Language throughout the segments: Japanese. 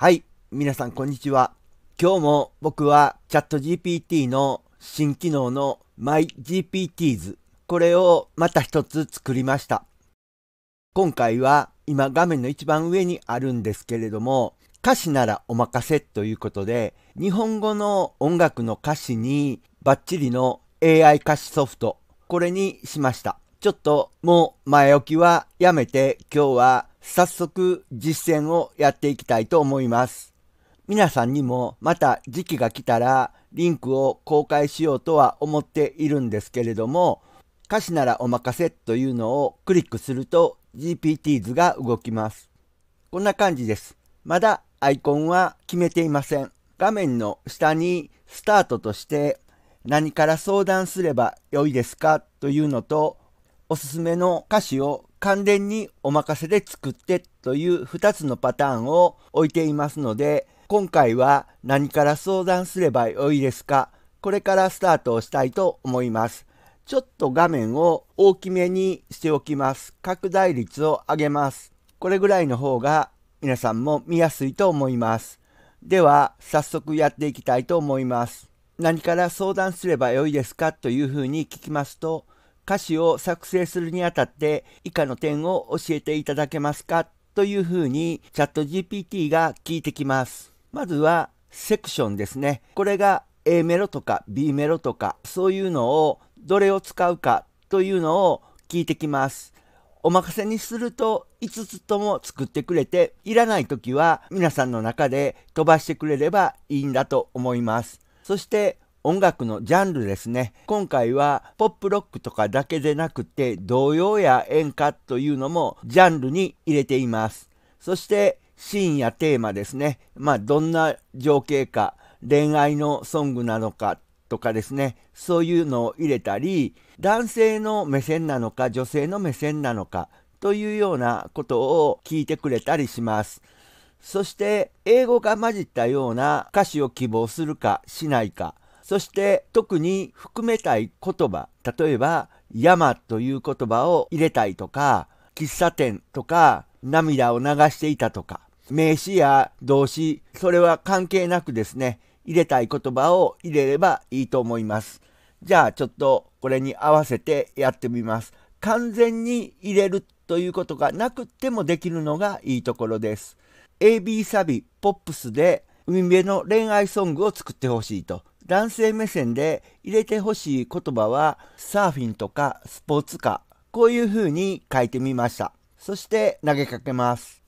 はい、皆さんこんにちは。今日も僕はチャット GPT の新機能の MyGPTs これをまた一つ作りました。今回は今画面の一番上にあるんですけれども歌詞ならお任せということで日本語の音楽の歌詞にバッチリの AI 歌詞ソフトこれにしました。ちょっともう前置きはやめて今日は早速実践をやっていきたいと思います。皆さんにもまた時期が来たらリンクを公開しようとは思っているんですけれども、歌詞ならお任せというのをクリックすると GPT 図が動きます。こんな感じです。まだアイコンは決めていません。画面の下にスタートとして何から相談すれば良いですかというのとおすすめの歌詞を完全にお任せで作ってという2つのパターンを置いていますので、今回は何から相談すればよいですかこれからスタートをしたいと思います。ちょっと画面を大きめにしておきます。拡大率を上げます。これぐらいの方が皆さんも見やすいと思います。では、早速やっていきたいと思います。何から相談すればよいですかというふうに聞きますと、歌詞を作成するにあたって以下の点を教えていただけますかというふうにチャット GPT が聞いてきます。まずはセクションですね。これが A メロとか B メロとかそういうのをどれを使うかというのを聞いてきます。お任せにすると5つとも作ってくれていらない時は皆さんの中で飛ばしてくれればいいんだと思います。そして音楽のジャンルですね今回はポップロックとかだけでなくて童謡や演歌というのもジャンルに入れていますそしてシーンやテーマですねまあどんな情景か恋愛のソングなのかとかですねそういうのを入れたり男性の目線なのか女性の目線なのかというようなことを聞いてくれたりしますそして英語が混じったような歌詞を希望するかしないかそして特に含めたい言葉、例えば山という言葉を入れたいとか、喫茶店とか涙を流していたとか、名詞や動詞、それは関係なくですね、入れたい言葉を入れればいいと思います。じゃあちょっとこれに合わせてやってみます。完全に入れるということがなくてもできるのがいいところです。AB サビ、ポップスで海辺の恋愛ソングを作ってほしいと男性目線で入れてほしい言葉はサーフィンとかスポーツカーこういう風に書いてみましたそして投げかけます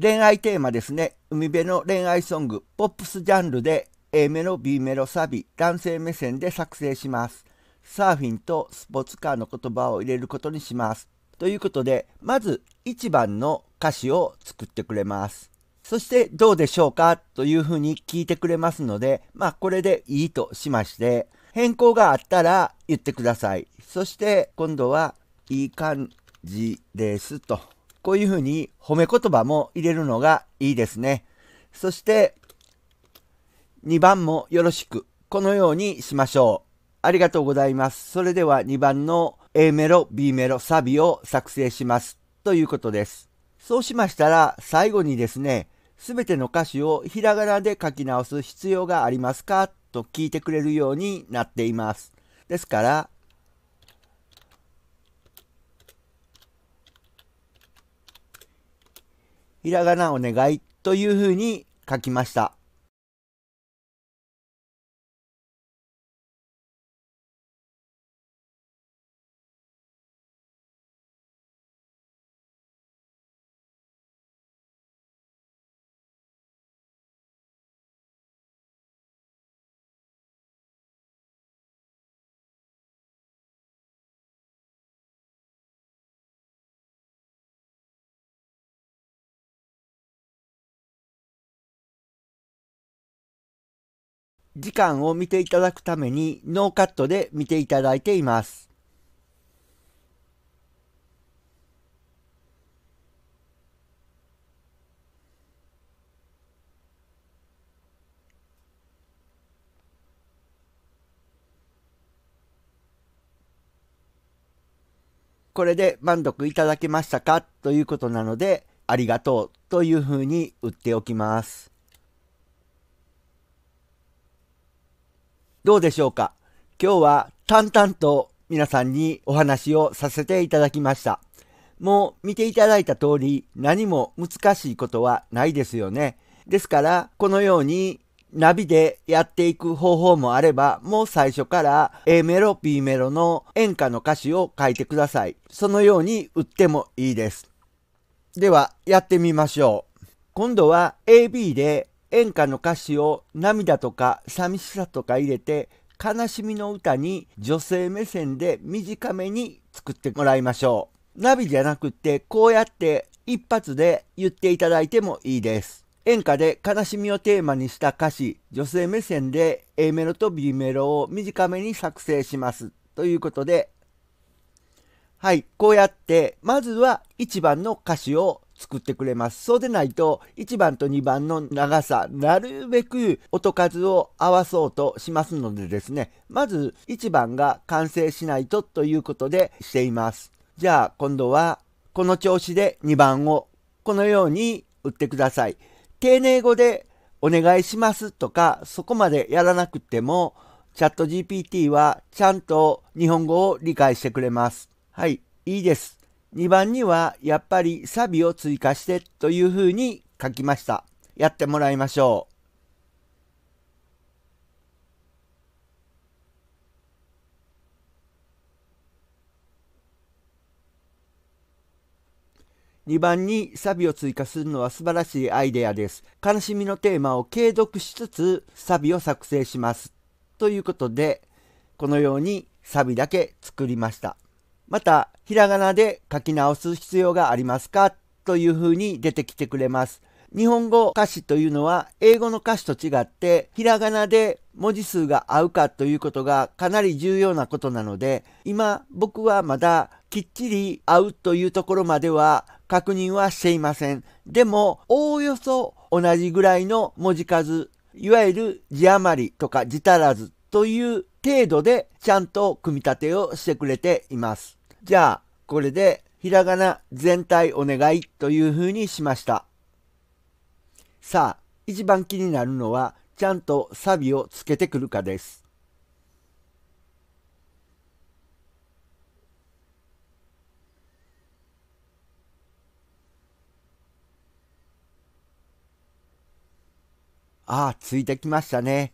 恋愛テーマですね海辺の恋愛ソングポップスジャンルで A メロ B メロサビ男性目線で作成しますサーフィンとスポーツカーの言葉を入れることにしますということで、まず1番の歌詞を作ってくれます。そしてどうでしょうかというふうに聞いてくれますので、まあこれでいいとしまして、変更があったら言ってください。そして今度はいい感じですと。こういうふうに褒め言葉も入れるのがいいですね。そして2番もよろしく。このようにしましょう。ありがとうございます。それでは2番の A メロ、B メロ、サビを作成しますということです。そうしましたら最後にですね、すべての歌詞をひらがなで書き直す必要がありますかと聞いてくれるようになっています。ですから、ひらがなお願いというふうに書きました。時間を見ていただくためにノーカットで見ていただいています。これで満足いただけましたかということなので、ありがとうというふうに打っておきます。どうでしょうか今日は淡々と皆さんにお話をさせていただきました。もう見ていただいた通り何も難しいことはないですよね。ですからこのようにナビでやっていく方法もあれば、もう最初から A メロ、B メロの演歌の歌詞を書いてください。そのように打ってもいいです。では、やってみましょう。今度は AB で演歌の歌詞を涙とか寂しさとか入れて悲しみの歌に女性目線で短めに作ってもらいましょう。ナビじゃなくてこうやって一発で言っていただいてもいいです。演歌で悲しみをテーマにした歌詞、女性目線で A メロと B メロを短めに作成します。ということで、はい、こうやって、まずは1番の歌詞を作ってくれます。そうでないと、1番と2番の長さ、なるべく音数を合わそうとしますのでですね、まず1番が完成しないとということでしています。じゃあ今度は、この調子で2番をこのように打ってください。丁寧語でお願いしますとか、そこまでやらなくても、チャット GPT はちゃんと日本語を理解してくれます。はい、いいです。2番にはやっぱりサビを追加してというふうに書きました。やってもらいましょう。2番にサビを追加するのは素晴らしいアイデアです。悲しみのテーマを継続しつつサビを作成します。ということで、このようにサビだけ作りました。また、ひらがなで書き直す必要がありますかというふうに出てきてくれます。日本語歌詞というのは英語の歌詞と違ってひらがなで文字数が合うかということがかなり重要なことなので今僕はまだきっちり合うというところまでは確認はしていません。でもおおよそ同じぐらいの文字数いわゆる字余りとか字足らずという程度でちゃんと組み立てをしてくれています。じゃあ、これでひらがな全体お願いというふうにしました。さあ、一番気になるのは、ちゃんとサビをつけてくるかです。ああ、ついてきましたね。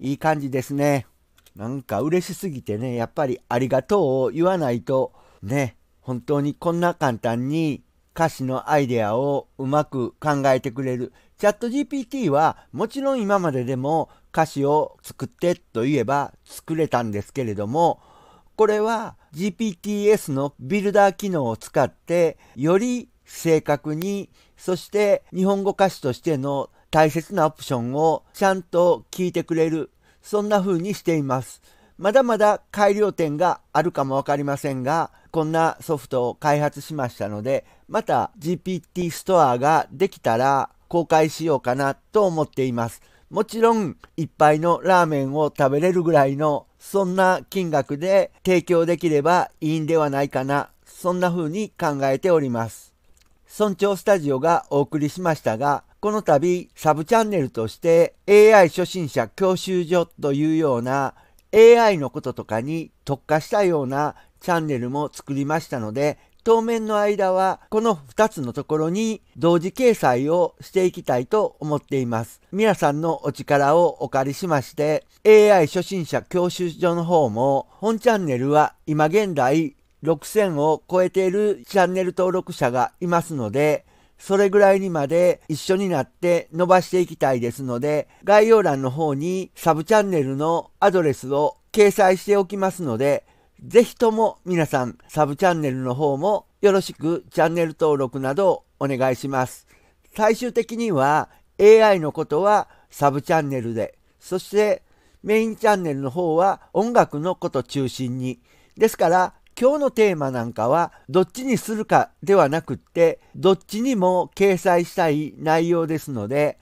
いい感じですね。なんか嬉しすぎてね、やっぱりありがとうを言わないと、ね、本当にこんな簡単に歌詞のアイデアをうまく考えてくれる。チャット GPT はもちろん今まででも歌詞を作ってと言えば作れたんですけれども、これは GPTS のビルダー機能を使ってより正確に、そして日本語歌詞としての大切なオプションをちゃんと聞いてくれるそんな風にしています。まだまだ改良点があるかもわかりませんが、こんなソフトを開発しましたので、また GPT ストアができたら公開しようかなと思っています。もちろん、一杯のラーメンを食べれるぐらいの、そんな金額で提供できればいいんではないかな、そんな風に考えております。村長スタジオがお送りしましたが、この度サブチャンネルとして AI 初心者教習所というような AI のこととかに特化したようなチャンネルも作りましたので当面の間はこの2つのところに同時掲載をしていきたいと思っています。皆さんのお力をお借りしまして AI 初心者教習所の方も本チャンネルは今現在6000を超えているチャンネル登録者がいますのでそれぐらいにまで一緒になって伸ばしていきたいですので、概要欄の方にサブチャンネルのアドレスを掲載しておきますので、ぜひとも皆さんサブチャンネルの方もよろしくチャンネル登録などお願いします。最終的には AI のことはサブチャンネルで、そしてメインチャンネルの方は音楽のこと中心に。ですから今日のテーマなんかはどっちにするかではなくってどっちにも掲載したい内容ですので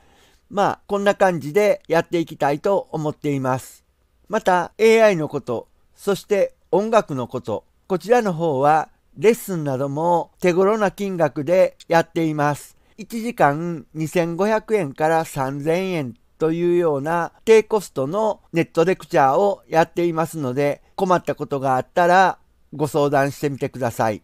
まあこんな感じでやっていきたいと思っています。また AI のことそして音楽のことこちらの方はレッスンなども手頃な金額でやっています。1時間2500円から3000円というような低コストのネットレクチャーをやっていますので困ったことがあったらご相談してみてください。